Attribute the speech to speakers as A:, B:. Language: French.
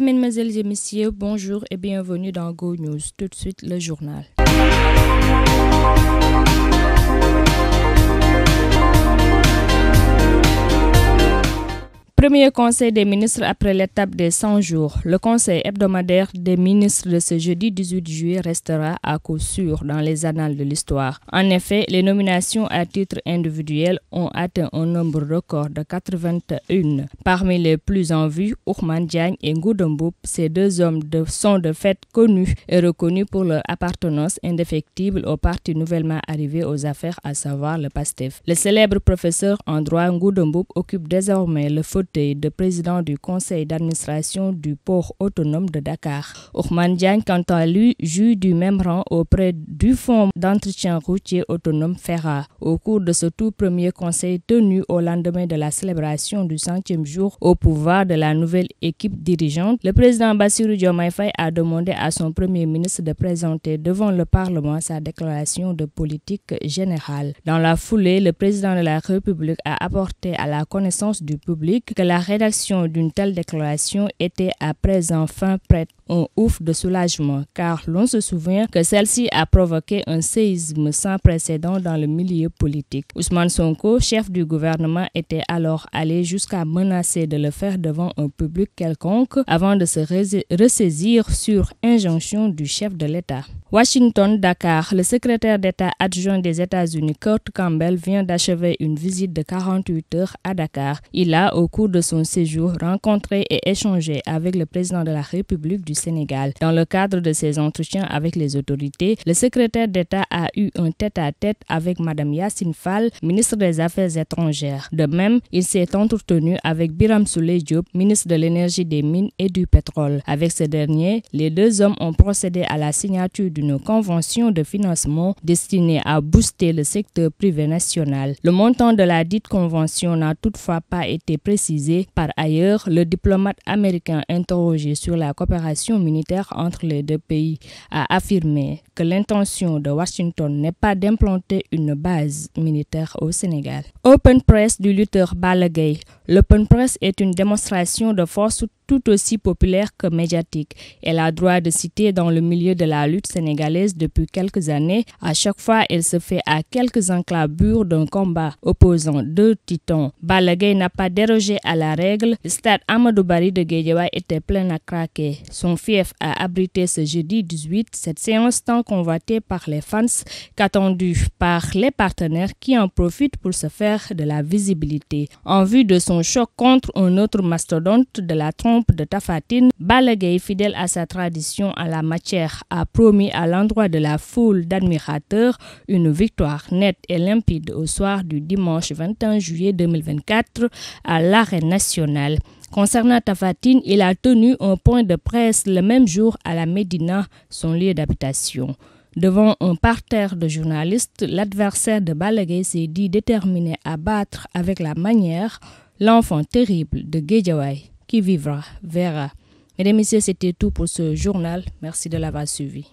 A: Mesdames, et Messieurs, bonjour et bienvenue dans Go News. Tout de suite, le journal. Premier conseil des ministres après l'étape des 100 jours. Le conseil hebdomadaire des ministres de ce jeudi 18 juillet restera à coup sûr dans les annales de l'histoire. En effet, les nominations à titre individuel ont atteint un nombre record de 81. Parmi les plus en vue, Ourman Diagne et Ngoudomboup, ces deux hommes de, sont de fait connus et reconnus pour leur appartenance indéfectible au parti nouvellement arrivé aux affaires, à savoir le PASTEF. Le célèbre professeur en droit Ngoudomboup occupe désormais le fauteuil de président du conseil d'administration du port autonome de Dakar. Ousmane Diagne, quant à lui, joue du même rang auprès du Fonds d'entretien routier autonome Ferra. Au cours de ce tout premier conseil tenu au lendemain de la célébration du centième jour au pouvoir de la nouvelle équipe dirigeante, le président Bassirou Diomaye a demandé à son premier ministre de présenter devant le Parlement sa déclaration de politique générale. Dans la foulée, le président de la République a apporté à la connaissance du public que la rédaction d'une telle déclaration était à présent fin prête un ouf de soulagement, car l'on se souvient que celle-ci a provoqué un séisme sans précédent dans le milieu politique. Ousmane Sonko, chef du gouvernement, était alors allé jusqu'à menacer de le faire devant un public quelconque avant de se ressaisir sur injonction du chef de l'État. Washington-Dakar, le secrétaire d'État adjoint des États-Unis Kurt Campbell vient d'achever une visite de 48 heures à Dakar. Il a, au cours de son séjour, rencontré et échangé avec le président de la République du Sénégal. Dans le cadre de ses entretiens avec les autorités, le secrétaire d'État a eu un tête-à-tête avec Mme Yacine Fall, ministre des Affaires étrangères. De même, il s'est entretenu avec Biram Souley Diop, ministre de l'Énergie, des Mines et du Pétrole. Avec ce dernier, les deux hommes ont procédé à la signature une convention de financement destinée à booster le secteur privé national. Le montant de la dite convention n'a toutefois pas été précisé. Par ailleurs, le diplomate américain interrogé sur la coopération militaire entre les deux pays a affirmé que l'intention de Washington n'est pas d'implanter une base militaire au Sénégal. Open Press du lutteur Balagay. L'Open Press est une démonstration de force soutenue tout aussi populaire que médiatique. Elle a droit de citer dans le milieu de la lutte sénégalaise depuis quelques années. À chaque fois, elle se fait à quelques enclabures d'un combat opposant deux titans. Balagay n'a pas dérogé à la règle. Le stade Amadou Bari de Guédiawa était plein à craquer. Son fief a abrité ce jeudi 18 cette séance tant convoitée par les fans qu'attendue par les partenaires qui en profitent pour se faire de la visibilité. En vue de son choc contre un autre mastodonte de la trompe de Tafatine, Balagay, fidèle à sa tradition en la matière, a promis à l'endroit de la foule d'admirateurs une victoire nette et limpide au soir du dimanche 21 juillet 2024 à l'arène nationale. Concernant Tafatine, il a tenu un point de presse le même jour à la Médina, son lieu d'habitation. Devant un parterre de journalistes, l'adversaire de Balagay s'est dit déterminé à battre avec la manière l'enfant terrible de Gedjawai qui vivra verra. Mesdames et messieurs, c'était tout pour ce journal. Merci de l'avoir suivi.